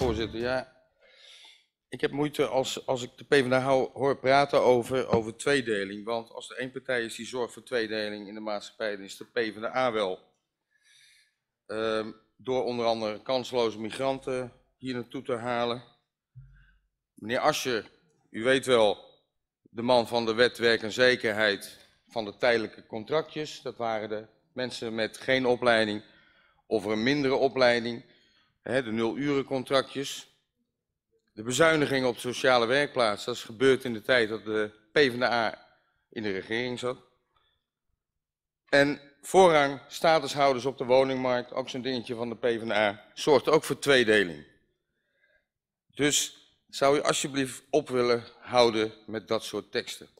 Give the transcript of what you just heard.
voorzitter. Ja, ik heb moeite als, als ik de PvdA hoor praten over, over tweedeling. Want als er één partij is die zorgt voor tweedeling in de maatschappij, dan is de PvdA wel. Um, door onder andere kansloze migranten hier naartoe te halen. Meneer Asscher, u weet wel, de man van de wet werk en zekerheid van de tijdelijke contractjes. Dat waren de mensen met geen opleiding of een mindere opleiding de nulurencontractjes, de bezuinigingen op de sociale werkplaats. Dat is gebeurd in de tijd dat de PvdA in de regering zat. En voorrang statushouders op de woningmarkt, ook zo'n dingetje van de PvdA, zorgt ook voor tweedeling. Dus zou je alsjeblieft op willen houden met dat soort teksten.